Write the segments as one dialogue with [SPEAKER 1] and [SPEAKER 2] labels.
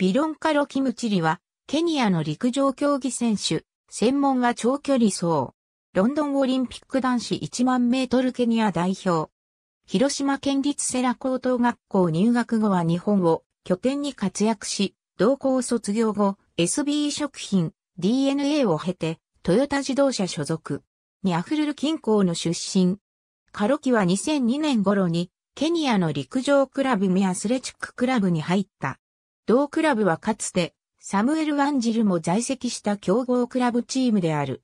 [SPEAKER 1] ビロンカロキムチリは、ケニアの陸上競技選手、専門は長距離走。ロンドンオリンピック男子1万メートルケニア代表。広島県立セラ高等学校入学後は日本を拠点に活躍し、同校卒業後、SB 食品、DNA を経て、トヨタ自動車所属。にャフルル近郊の出身。カロキは2002年頃に、ケニアの陸上クラブミアスレチッククラブに入った。同クラブはかつて、サムエル・ワンジルも在籍した強豪クラブチームである。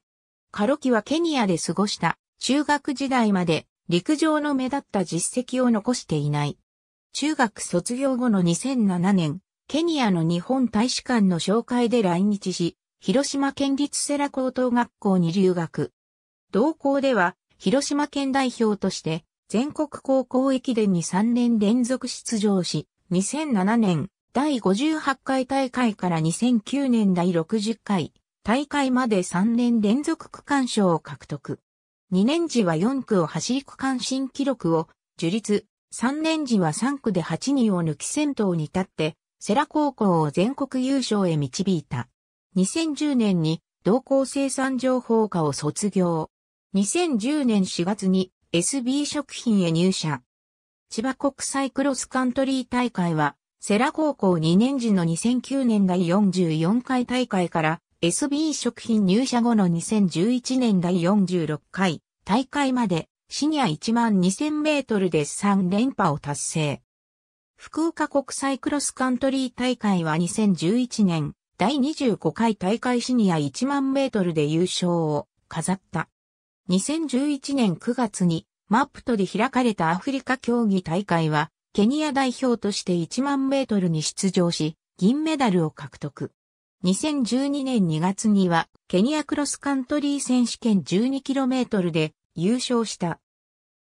[SPEAKER 1] カロキはケニアで過ごした中学時代まで陸上の目立った実績を残していない。中学卒業後の2007年、ケニアの日本大使館の紹介で来日し、広島県立セラ高等学校に留学。同校では、広島県代表として、全国高校駅伝に3年連続出場し、2007年、第58回大会から2009年第60回大会まで3年連続区間賞を獲得。2年時は4区を走り区間新記録を樹立。3年時は3区で8人を抜き先頭に立って、世ラ高校を全国優勝へ導いた。2010年に同校生産情報科を卒業。2010年4月に SB 食品へ入社。千葉国際クロスカントリー大会はセラ高校2年時の2009年第44回大会から SB 食品入社後の2011年第46回大会までシニア1万2000メートルで3連覇を達成。福岡国際クロスカントリー大会は2011年第25回大会シニア1万メートルで優勝を飾った。2011年9月にマップトで開かれたアフリカ競技大会はケニア代表として1万メートルに出場し、銀メダルを獲得。2012年2月には、ケニアクロスカントリー選手権 12km で優勝した。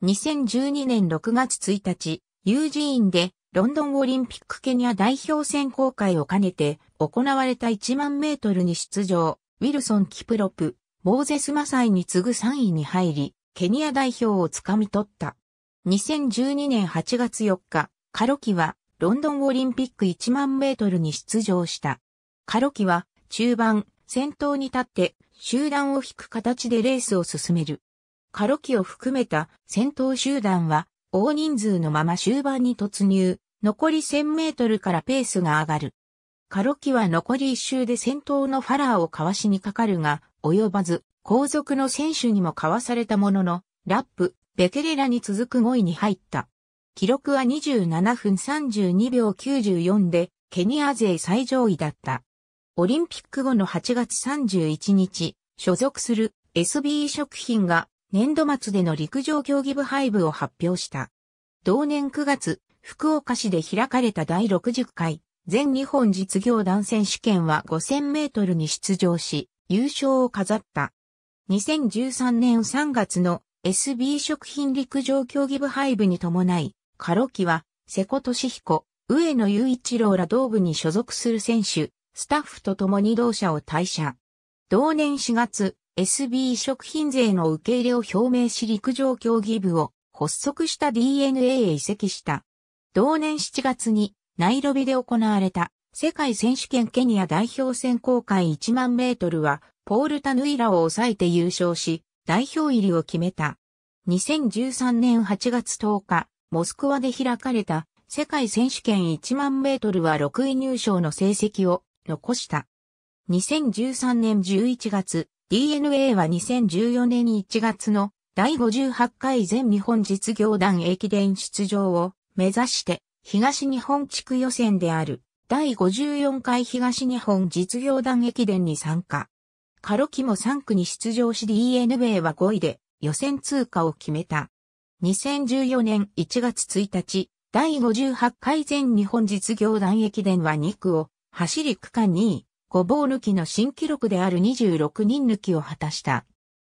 [SPEAKER 1] 2012年6月1日、ユージーンでロンドンオリンピックケニア代表選考会を兼ねて行われた1万メートルに出場、ウィルソン・キプロプ、モーゼス・マサイに次ぐ3位に入り、ケニア代表をつかみ取った。2012年8月4日、カロキはロンドンオリンピック1万メートルに出場した。カロキは中盤、先頭に立って集団を引く形でレースを進める。カロキを含めた先頭集団は大人数のまま終盤に突入、残り1000メートルからペースが上がる。カロキは残り一周で先頭のファラーをかわしにかかるが、及ばず、後続の選手にもかわされたものの、ラップ、ベケレラに続く5位に入った。記録は27分32秒94で、ケニア勢最上位だった。オリンピック後の8月31日、所属する SB 食品が年度末での陸上競技部配部を発表した。同年9月、福岡市で開かれた第60回全日本実業団選手権は5000メートルに出場し、優勝を飾った。2013年3月の SB 食品陸上競技部配部に伴い、カロキは、瀬古俊彦、上野雄一郎ら同部に所属する選手、スタッフと共に同社を退社。同年4月、SB 食品税の受け入れを表明し陸上競技部を発足した DNA へ移籍した。同年7月にナイロビで行われた世界選手権ケニア代表選考会1万メートルはポール・タヌイラを抑えて優勝し、代表入りを決めた。2013年8月10日、モスクワで開かれた世界選手権1万メートルは6位入賞の成績を残した。2013年11月、DNA は2014年1月の第58回全日本実業団駅伝出場を目指して東日本地区予選である第54回東日本実業団駅伝に参加。カロキも3区に出場し DNB は5位で予選通過を決めた。2014年1月1日、第58回全日本実業団駅伝は2区を走り区間2位、ごぼう抜きの新記録である26人抜きを果たした。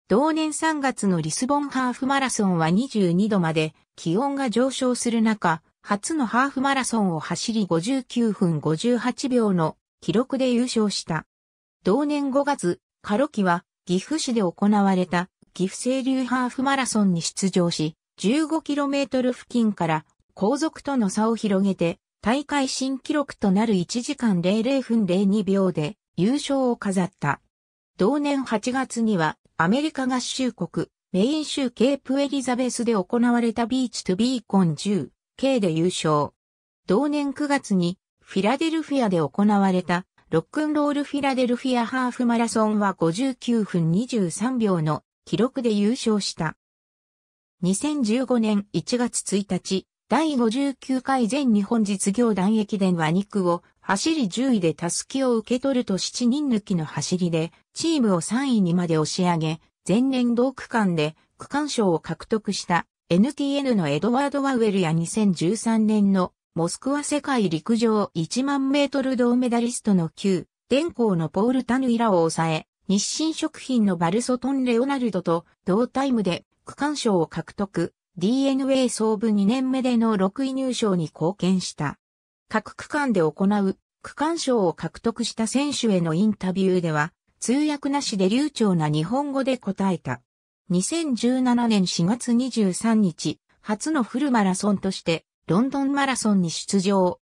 [SPEAKER 1] 同年3月のリスボンハーフマラソンは22度まで気温が上昇する中、初のハーフマラソンを走り59分58秒の記録で優勝した。同年5月、カロキは岐阜市で行われた岐阜清流ハーフマラソンに出場し、15km 付近から後続との差を広げて、大会新記録となる1時間00分02秒で優勝を飾った。同年8月にはアメリカ合衆国メイン州ケープエリザベスで行われたビーチトゥビーコン 10K で優勝。同年9月にフィラデルフィアで行われたロックンロールフィラデルフィアハーフマラソンは59分23秒の記録で優勝した。2015年1月1日、第59回全日本実業団駅伝は2区を走り10位でたすきを受け取ると7人抜きの走りでチームを3位にまで押し上げ、前年同区間で区間賞を獲得した NTN のエドワード・ワウエルや2013年のモスクワ世界陸上1万メートル銅メダリストの旧、電工のポール・タヌイラを抑え、日清食品のバルソトン・レオナルドと同タイムで区間賞を獲得、DNA 総部2年目での6位入賞に貢献した。各区間で行う区間賞を獲得した選手へのインタビューでは、通訳なしで流暢な日本語で答えた。2017年4月23日、初のフルマラソンとしてロンドンマラソンに出場。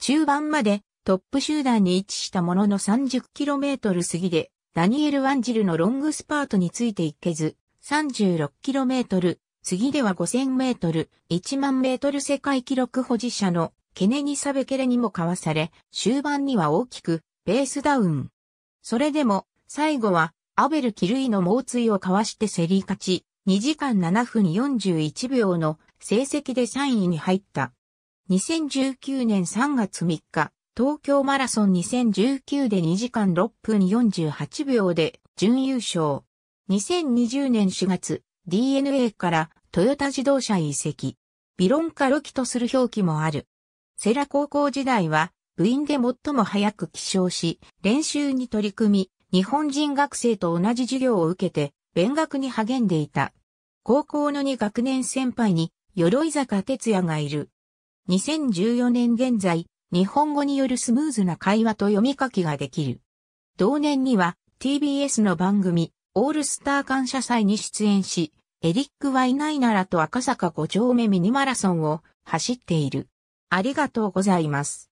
[SPEAKER 1] 中盤までトップ集団に位置したものの 30km 過ぎで、ダニエル・ワンジルのロングスパートについていけず、36km、次では 5000m、1万 m 世界記録保持者のケネニサベケレにもかわされ、終盤には大きく、ベースダウン。それでも、最後は、アベル・キルイの猛追をかわして競り勝ち、2時間7分41秒の成績で3位に入った。2019年3月3日、東京マラソン2019で2時間6分48秒で準優勝。2020年4月、DNA からトヨタ自動車移籍。ビロンカロキとする表記もある。セラ高校時代は部員で最も早く起床し、練習に取り組み、日本人学生と同じ授業を受けて、勉学に励んでいた。高校の2学年先輩に鎧坂哲也がいる。2014年現在、日本語によるスムーズな会話と読み書きができる。同年には TBS の番組、オールスター感謝祭に出演し、エリック・ワイナイナラと赤坂5丁目ミニマラソンを走っている。ありがとうございます。